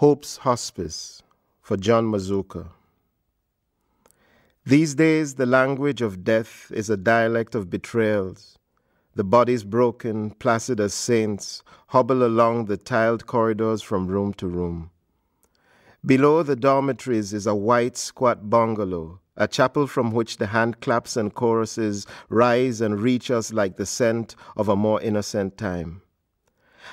Hope's Hospice for John Mazuka. These days, the language of death is a dialect of betrayals. The bodies broken, placid as saints, hobble along the tiled corridors from room to room. Below the dormitories is a white, squat bungalow, a chapel from which the handclaps and choruses rise and reach us like the scent of a more innocent time.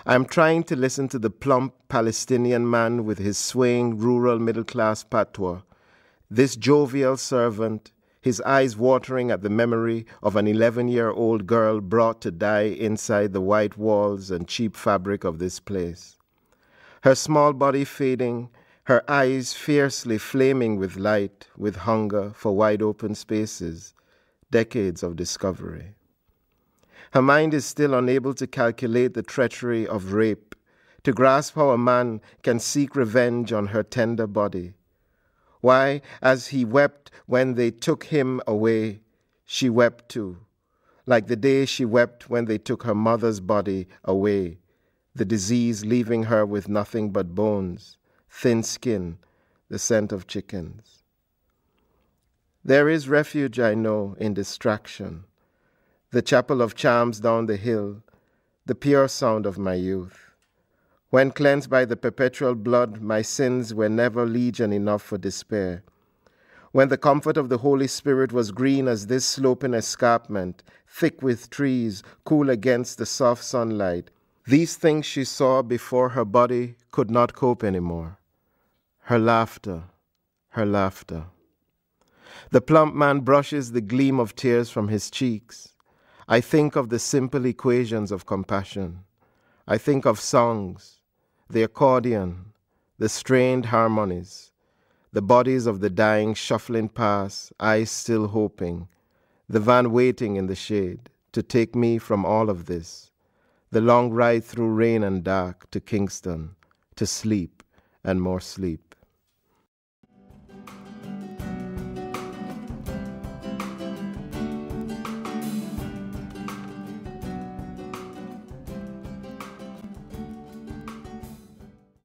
I am trying to listen to the plump Palestinian man with his swaying rural middle class patois, this jovial servant, his eyes watering at the memory of an 11 year old girl brought to die inside the white walls and cheap fabric of this place. Her small body fading, her eyes fiercely flaming with light, with hunger for wide open spaces, decades of discovery. Her mind is still unable to calculate the treachery of rape, to grasp how a man can seek revenge on her tender body. Why, as he wept when they took him away, she wept too, like the day she wept when they took her mother's body away, the disease leaving her with nothing but bones, thin skin, the scent of chickens. There is refuge, I know, in distraction the chapel of charms down the hill, the pure sound of my youth. When cleansed by the perpetual blood, my sins were never legion enough for despair. When the comfort of the Holy Spirit was green as this sloping escarpment, thick with trees, cool against the soft sunlight, these things she saw before her body could not cope any more. Her laughter, her laughter. The plump man brushes the gleam of tears from his cheeks. I think of the simple equations of compassion. I think of songs, the accordion, the strained harmonies, the bodies of the dying shuffling past, eyes still hoping, the van waiting in the shade to take me from all of this, the long ride through rain and dark to Kingston, to sleep and more sleep.